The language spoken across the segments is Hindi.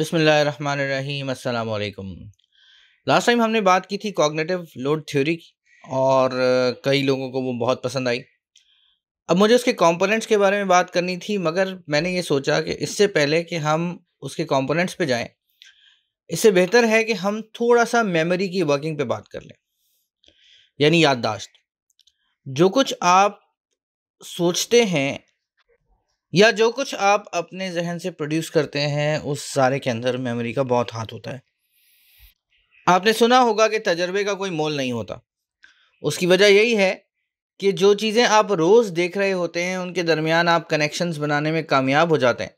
बिसमीम अल्लाम लास्ट टाइम हमने बात की थी कॉग्नेटिव लोड थ्योरी की और कई लोगों को वो बहुत पसंद आई अब मुझे उसके कंपोनेंट्स के बारे में बात करनी थी मगर मैंने ये सोचा कि इससे पहले कि हम उसके कंपोनेंट्स पे जाएं इससे बेहतर है कि हम थोड़ा सा मेमोरी की वर्किंग पे बात कर लें यानी याददाश्त जो कुछ आप सोचते हैं या जो कुछ आप अपने जहन से प्रोड्यूस करते हैं उस सारे के अंदर मेमोरी का बहुत हाथ होता है आपने सुना होगा कि तजर्बे का कोई मोल नहीं होता उसकी वजह यही है कि जो चीज़ें आप रोज़ देख रहे होते हैं उनके दरमियान आप कनेक्शंस बनाने में कामयाब हो जाते हैं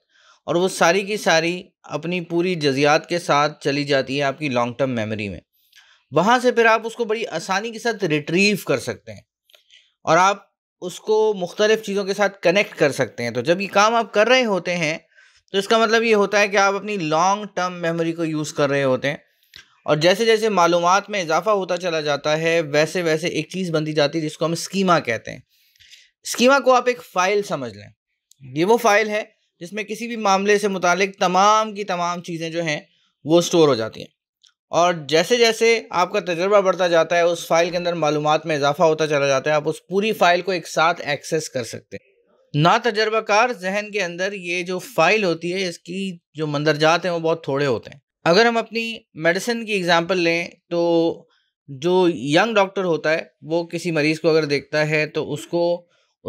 और वो सारी की सारी अपनी पूरी जजियात के साथ चली जाती है आपकी लॉन्ग टर्म मेमोरी में वहाँ से फिर आप उसको बड़ी आसानी के साथ रिट्रीव कर सकते हैं और आप उसको मुख्तलिफ़ चीज़ों के साथ कनेक्ट कर सकते हैं तो जब ये काम आप कर रहे होते हैं तो इसका मतलब ये होता है कि आप अपनी लॉन्ग टर्म मेमोरी को यूज़ कर रहे होते हैं और जैसे जैसे मालूम में इजाफा होता चला जाता है वैसे वैसे एक चीज़ बनती जाती है जिसको हम स्कीमा कहते हैं स्कीमा को आप एक फ़ाइल समझ लें ये वो फ़ाइल है जिसमें किसी भी मामले से मुतल तमाम की तमाम चीज़ें जो हैं वो स्टोर हो जाती हैं और जैसे जैसे आपका तजर्बा बढ़ता जाता है उस फाइल के अंदर मालूम में इजाफा होता चला जाता है आप उस पूरी फाइल को एक साथ एक्सेस कर सकते हैं ना तजर्बाकार जहन के अंदर ये जो फाइल होती है इसकी जो मंदरजात हैं वो बहुत थोड़े होते हैं अगर हम अपनी मेडिसिन की एग्ज़ाम्पल लें तो जो यंग डॉक्टर होता है वो किसी मरीज़ को अगर देखता है तो उसको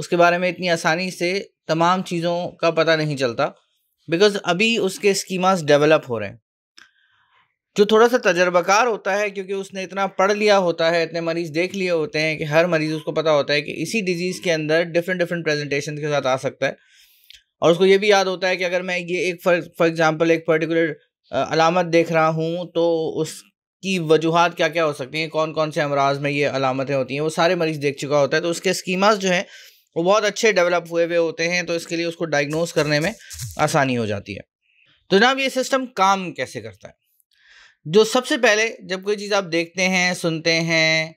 उसके बारे में इतनी आसानी से तमाम चीज़ों का पता नहीं चलता बिकॉज़ अभी उसके स्कीमास डेवलप हो रहे हैं जो थोड़ा सा तजर्बाकार होता है क्योंकि उसने इतना पढ़ लिया होता है इतने मरीज़ देख लिए होते हैं कि हर मरीज़ उसको पता होता है कि इसी डिज़ीज़ के अंदर डिफरेंट डिफरेंट प्रेजेंटेशन के साथ आ सकता है और उसको ये भी याद होता है कि अगर मैं ये एक फॉर एग्ज़ाम्पल एक पर्टिकुलर अलामत देख रहा हूँ तो उसकी वजूहत क्या क्या हो सकती हैं कौन कौन से अमराज में ये अलामतें होती हैं वो सारे मरीज़ देख चुका होता है तो उसके स्कीमास जो हैं वो बहुत अच्छे डेवलप हुए हुए होते हैं तो इसके लिए उसको डायग्नोस करने में आसानी हो जाती है तो जनाब ये सिस्टम काम कैसे करता है जो सबसे पहले जब कोई चीज़ आप देखते हैं सुनते हैं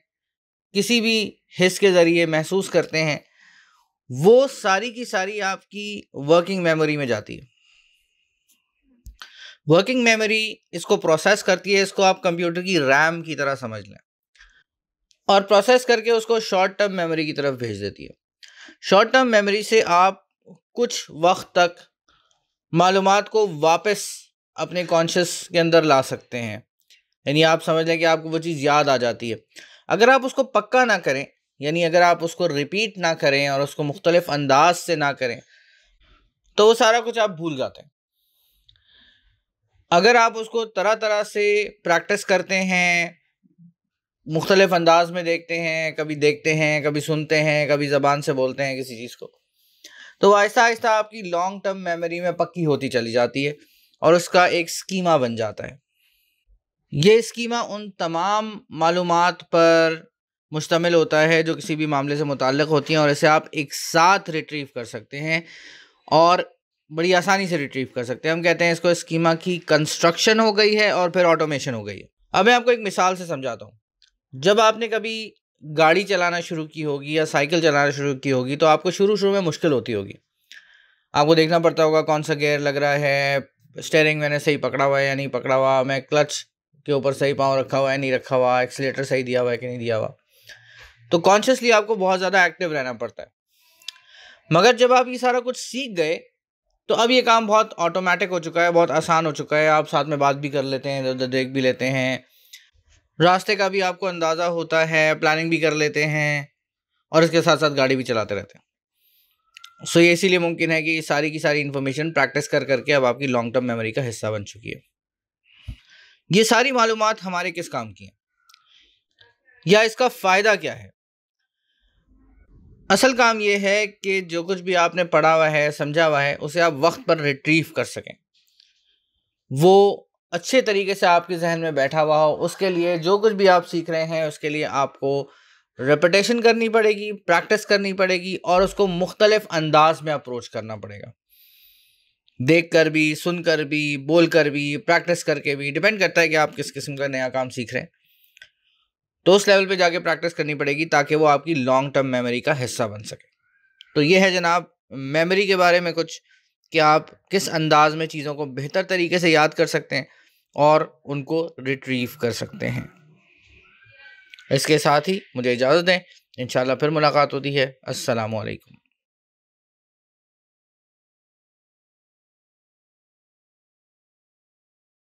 किसी भी हिस्स के ज़रिए महसूस करते हैं वो सारी की सारी आपकी वर्किंग मेमोरी में जाती है वर्किंग मेमोरी इसको प्रोसेस करती है इसको आप कंप्यूटर की रैम की तरह समझ लें और प्रोसेस करके उसको शॉर्ट टर्म मेमोरी की तरफ भेज देती है शॉर्ट टर्म मेमोरी से आप कुछ वक्त तक मालूम को वापस अपने कॉन्शियस के अंदर ला सकते हैं यानी आप समझ लें कि आपको वो चीज़ याद आ जाती है अगर आप उसको पक्का ना करें यानी अगर आप उसको रिपीट ना करें और उसको मुख्तलिफ अंदाज से ना करें तो वो सारा कुछ आप भूल जाते हैं अगर आप उसको तरह तरह से प्रैक्टिस करते हैं मुख्तलिफ अंदाज में देखते हैं कभी देखते हैं कभी सुनते हैं कभी ज़बान से बोलते हैं किसी चीज़ को तो आहिस्ता आहिस्ता आपकी लॉन्ग टर्म मेमोरी में पक्की होती चली जाती है और उसका एक स्कीमा बन जाता है ये स्कीमा उन तमाम मालूम पर मुश्तमिल होता है जो किसी भी मामले से मुतल होती हैं और इसे आप एक साथ रिट्रीव कर सकते हैं और बड़ी आसानी से रिट्रीव कर सकते हैं हम कहते हैं इसको स्कीमा की कंस्ट्रक्शन हो गई है और फिर ऑटोमेशन हो गई है अब मैं आपको एक मिसाल से समझाता हूँ जब आपने कभी गाड़ी चलाना शुरू की होगी या साइकिल चलाना शुरू की होगी तो आपको शुरू शुरू में मुश्किल होती होगी आपको देखना पड़ता होगा कौन सा गेयर लग रहा है स्टेयरिंग मैंने सही पकड़ा हुआ है या नहीं पकड़ा हुआ मैं क्लच के ऊपर सही पाँव रखा हुआ है नहीं रखा हुआ एक्सीटर सही दिया हुआ है कि नहीं दिया हुआ तो कॉन्शियसली आपको बहुत ज़्यादा एक्टिव रहना पड़ता है मगर जब आप ये सारा कुछ सीख गए तो अब ये काम बहुत ऑटोमेटिक हो चुका है बहुत आसान हो चुका है आप साथ में बात भी कर लेते हैं इधर उधर देख भी लेते हैं रास्ते का भी आपको अंदाज़ा होता है प्लानिंग भी कर लेते हैं और इसके साथ साथ गाड़ी भी चलाते रहते हैं सो ये इसीलिए मुमकिन है कि सारी की सारी इन्फॉर्मेशन प्रैक्टिस कर करके अब आपकी लॉन्ग टर्म मेमोरी का हिस्सा बन चुकी है ये सारी मालूम हमारे किस काम की हैं या इसका फ़ायदा क्या है असल काम यह है कि जो कुछ भी आपने पढ़ा हुआ है समझा हुआ है उसे आप वक्त पर रिट्रीव कर सकें वो अच्छे तरीके से आपके जहन में बैठा हुआ हो उसके लिए जो कुछ भी आप सीख रहे हैं उसके लिए आपको रेपटेशन करनी पड़ेगी प्रैक्टिस करनी पड़ेगी और उसको मुख्तलिफ अंदाज में अप्रोच करना पड़ेगा देख कर भी सुन कर भी बोल कर भी प्रैक्टिस करके भी डिपेंड करता है कि आप किस किस्म का नया काम सीख रहे हैं तो उस लेवल पे जाके प्रैक्टिस करनी पड़ेगी ताकि वो आपकी लॉन्ग टर्म मेमोरी का हिस्सा बन सके तो ये है जनाब मेमोरी के बारे में कुछ कि आप किस अंदाज में चीज़ों को बेहतर तरीके से याद कर सकते हैं और उनको रिट्रीव कर सकते हैं इसके साथ ही मुझे इजाज़त दें इन फिर मुलाकात होती है असलकम